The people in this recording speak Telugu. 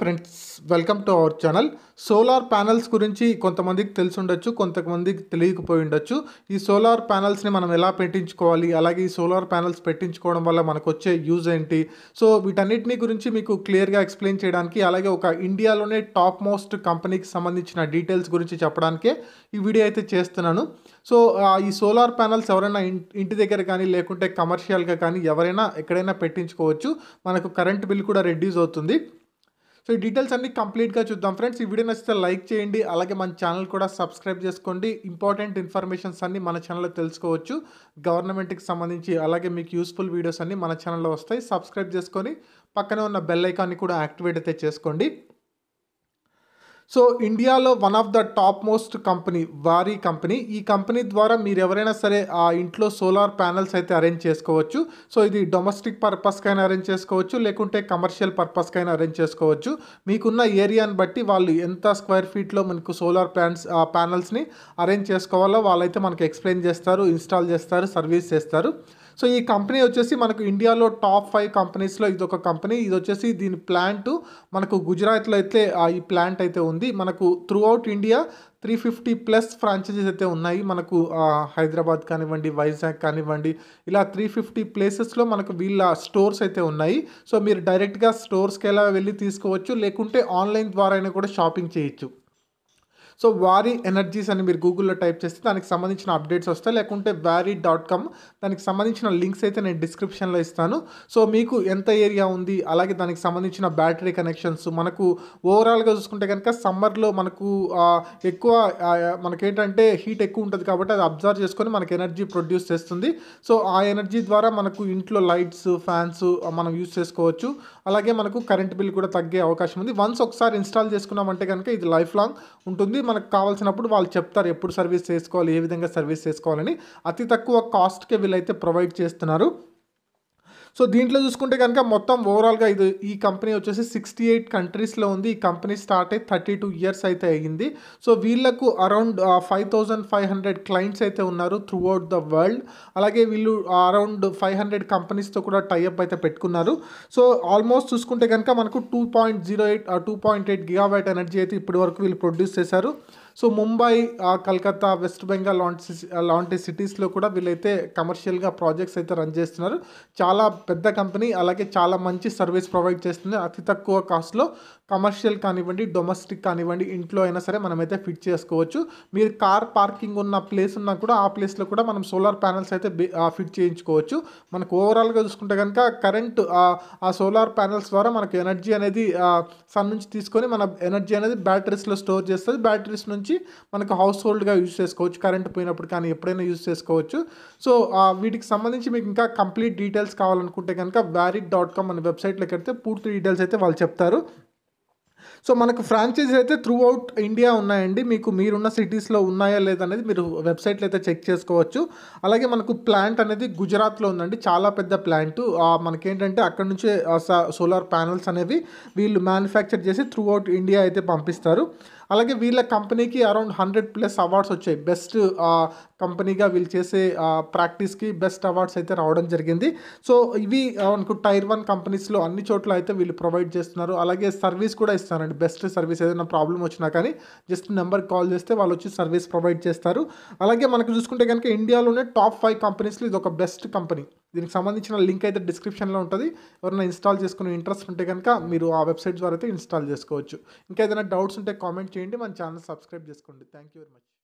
friends welcome to our channel solar panels గురించి కొంతమందికి తెలిసి ఉండొచ్చు కొంతమందికి తెలియకపోయి ఉండొచ్చు ఈ సోలార్ ప్యానల్స్ని మనం ఎలా పెట్టించుకోవాలి అలాగే ఈ సోలార్ ప్యానల్స్ పెట్టించుకోవడం వల్ల మనకు వచ్చే యూజ్ ఏంటి సో వీటన్నిటిని గురించి మీకు క్లియర్గా ఎక్స్ప్లెయిన్ చేయడానికి అలాగే ఒక ఇండియాలోనే టాప్ మోస్ట్ కంపెనీకి సంబంధించిన డీటెయిల్స్ గురించి చెప్పడానికే ఈ వీడియో అయితే చేస్తున్నాను సో ఈ సోలార్ ప్యానల్స్ ఎవరైనా ఇంటి దగ్గర కానీ లేకుంటే కమర్షియల్గా కానీ ఎవరైనా ఎక్కడైనా పెట్టించుకోవచ్చు మనకు కరెంట్ బిల్ కూడా రెడ్యూస్ అవుతుంది సో ఈ డీటెయిల్స్ అన్ని కంప్లీట్గా చూద్దాం ఫ్రెండ్స్ ఈ వీడియో నచ్చితే లైక్ చేయండి అలాగే మన ఛానల్ కూడా సబ్స్క్రైబ్ చేసుకోండి ఇంపార్టెంట్ ఇన్ఫర్మేషన్స్ అన్ని మన ఛానల్లో తెలుసుకోవచ్చు గవర్నమెంట్కి సంబంధించి అలాగే మీకు యూస్ఫుల్ వీడియోస్ అన్ని మన ఛానల్లో వస్తాయి సబ్స్క్రైబ్ చేసుకొని పక్కనే ఉన్న బెల్ ఐకాన్ని కూడా యాక్టివేట్ అయితే చేసుకోండి సో ఇండియాలో one of the top most company వారి కంపెనీ ఈ కంపెనీ ద్వారా మీరు ఎవరైనా సరే ఆ ఇంట్లో సోలార్ ప్యానల్స్ అయితే అరేంజ్ చేసుకోవచ్చు సో ఇది డొమెస్టిక్ పర్పస్కైనా అరేంజ్ చేసుకోవచ్చు లేకుంటే కమర్షియల్ పర్పస్కైనా అరేంజ్ చేసుకోవచ్చు మీకున్న ఏరియాని బట్టి వాళ్ళు ఎంత స్క్వేర్ ఫీట్లో మనకు సోలార్ ప్యాన్స్ ప్యానల్స్ని అరేంజ్ చేసుకోవాలో వాళ్ళైతే మనకు ఎక్స్ప్లెయిన్ చేస్తారు ఇన్స్టాల్ చేస్తారు సర్వీస్ చేస్తారు సో ఈ కంపెనీ వచ్చేసి మనకు ఇండియాలో టాప్ ఫైవ్ కంపెనీస్లో ఇది ఒక కంపెనీ ఇది వచ్చేసి దీని ప్లాంట్ మనకు గుజరాత్లో అయితే ఈ ప్లాంట్ అయితే ఉంది మనకు throughout India three fifty plus franchises అయితే ఉన్నాయి మనకు హైదరాబాద్ కానివ్వండి వైజాగ్ కానివ్వండి ఇలా త్రీ ఫిఫ్టీ ప్లేసెస్లో మనకు వీళ్ళ స్టోర్స్ అయితే ఉన్నాయి సో మీరు డైరెక్ట్గా స్టోర్స్కి ఎలా వెళ్ళి తీసుకోవచ్చు లేకుంటే ఆన్లైన్ ద్వారా కూడా షాపింగ్ చేయొచ్చు సో వారి ఎనర్జీస్ అని మీరు గూగుల్లో టైప్ చేస్తే దానికి సంబంధించిన అప్డేట్స్ వస్తాయి లేకుంటే వారీ డాట్ కామ్ దానికి సంబంధించిన లింక్స్ అయితే నేను డిస్క్రిప్షన్లో ఇస్తాను సో మీకు ఎంత ఏరియా ఉంది అలాగే దానికి సంబంధించిన బ్యాటరీ కనెక్షన్స్ మనకు ఓవరాల్గా చూసుకుంటే కనుక సమ్మర్లో మనకు ఎక్కువ మనకేంటంటే హీట్ ఎక్కువ ఉంటుంది కాబట్టి అది అబ్జర్వ్ చేసుకొని మనకు ఎనర్జీ ప్రొడ్యూస్ చేస్తుంది సో ఆ ఎనర్జీ ద్వారా మనకు ఇంట్లో లైట్స్ ఫ్యాన్స్ మనం యూస్ చేసుకోవచ్చు అలాగే మనకు కరెంట్ బిల్ కూడా తగ్గే అవకాశం ఉంది వన్స్ ఒకసారి ఇన్స్టాల్ చేసుకున్నామంటే కనుక ఇది లైఫ్ లాంగ్ ఉంటుంది మనకు కావాల్సినప్పుడు వాళ్ళు చెప్తారు ఎప్పుడు సర్వీస్ చేసుకోవాలి ఏ విధంగా సర్వీస్ చేసుకోవాలని అతి తక్కువ కాస్ట్కే వీళ్ళైతే ప్రొవైడ్ చేస్తున్నారు సో దీంట్లో చూసుకుంటే కనుక మొత్తం ఓవరాల్గా ఇది ఈ కంపెనీ వచ్చేసి సిక్స్టీ ఎయిట్ కంట్రీస్లో ఉంది ఈ కంపెనీ స్టార్ట్ అయ్యి థర్టీ టూ ఇయర్స్ అయితే అయ్యింది సో వీళ్ళకు around five thousand five hundred clients అయితే ఉన్నారు త్రూ అవుట్ ద వరల్డ్ అలాగే వీళ్ళు అరౌండ్ ఫైవ్ హండ్రెడ్ కంపెనీస్తో కూడా టైఅప్ అయితే పెట్టుకున్నారు సో ఆల్మోస్ట్ చూసుకుంటే కనుక మనకు two point zero eight two point eight gigawatt energy అయితే ఇప్పటి వరకు వీళ్ళు ప్రొడ్యూస్ చేశారు సో ముంబై కలకత్తా వెస్ట్ బెంగాల్ లాంటి లాంటి సిటీస్లో కూడా వీళ్ళైతే కమర్షియల్గా ప్రాజెక్ట్స్ అయితే రన్ చేస్తున్నారు చాలా పెద్ద కంపెనీ అలాగే చాలా మంచి సర్వీస్ ప్రొవైడ్ చేస్తుంది అతి తక్కువ కాస్ట్లో కమర్షియల్ కానివ్వండి డొమెస్టిక్ కానివ్వండి ఇంట్లో అయినా సరే మనమైతే ఫిట్ చేసుకోవచ్చు మీరు కార్ పార్కింగ్ ఉన్న ప్లేస్ ఉన్నా కూడా ఆ ప్లేస్లో కూడా మనం సోలార్ ప్యానల్స్ అయితే ఫిట్ చేయించుకోవచ్చు మనకు ఓవరాల్గా చూసుకుంటే కనుక కరెంట్ ఆ సోలార్ ప్యానల్స్ ద్వారా మనకు ఎనర్జీ అనేది సన్ నుంచి తీసుకొని మన ఎనర్జీ అనేది బ్యాటరీస్లో స్టోర్ చేస్తుంది బ్యాటరీస్ నుంచి నుంచి మనకు హౌస్ హోల్డ్గా యూజ్ చేసుకోవచ్చు కరెంట్ పోయినప్పుడు కానీ ఎప్పుడైనా యూజ్ చేసుకోవచ్చు సో వీటికి సంబంధించి మీకు ఇంకా కంప్లీట్ డీటెయిల్స్ కావాలనుకుంటే కనుక వ్యారిడ్ డాట్ కామ్ అనే వెబ్సైట్లోకి వెళ్తే పూర్తి డీటెయిల్స్ అయితే వాళ్ళు చెప్తారు సో మనకు ఫ్రాంచైజీ అయితే త్రూ అవుట్ ఇండియా ఉన్నాయండి మీకు మీరున్న సిటీస్లో ఉన్నాయా లేదనేది మీరు వెబ్సైట్లో అయితే చెక్ చేసుకోవచ్చు అలాగే మనకు ప్లాంట్ అనేది గుజరాత్లో ఉందండి చాలా పెద్ద ప్లాంట్ మనకేంటంటే అక్కడ నుంచే సోలార్ ప్యానల్స్ అనేవి వీళ్ళు మ్యానుఫ్యాక్చర్ చేసి త్రూ అవుట్ ఇండియా అయితే పంపిస్తారు అలాగే వీళ్ళ కంపెనీకి అరౌండ్ హండ్రెడ్ ప్లస్ అవార్డ్స్ వచ్చాయి బెస్ట్ కంపెనీగా వీళ్ళు చేసే ప్రాక్టీస్కి బెస్ట్ అవార్డ్స్ అయితే రావడం జరిగింది సో ఇవి మనకు టైర్ వన్ కంపెనీస్లో అన్ని చోట్ల అయితే వీళ్ళు ప్రొవైడ్ చేస్తున్నారు అలాగే సర్వీస్ కూడా ఇస్తున్నారండి బెస్ట్ సర్వీస్ ఏదైనా ప్రాబ్లం వచ్చినా కానీ జస్ట్ నెంబర్ కాల్ చేస్తే వాళ్ళు వచ్చి సర్వీస్ ప్రొవైడ్ చేస్తారు అలాగే మనకు చూసుకుంటే కనుక ఇండియాలోనే టాప్ ఫైవ్ కంపెనీస్లో ఇది ఒక బెస్ట్ కంపెనీ దీనికి సంబంధించిన లింక్ అయితే డిస్క్రిప్షన్లో ఉంటుంది ఎవరైనా ఇన్స్టాల్ చేసుకునే ఇంట్రెస్ట్ ఉంటే కనుక మీరు ఆ వెబ్సైట్ ద్వారా అయితే ఇన్స్టాల్ చేసుకోవచ్చు ఇంకా ఏదైనా డౌట్స్ ఉంటే కామెంట్ చేయండి మన ఛానల్ సబ్స్క్రైబ్ చేసుకోండి థ్యాంక్ యూ వెరీ మచ్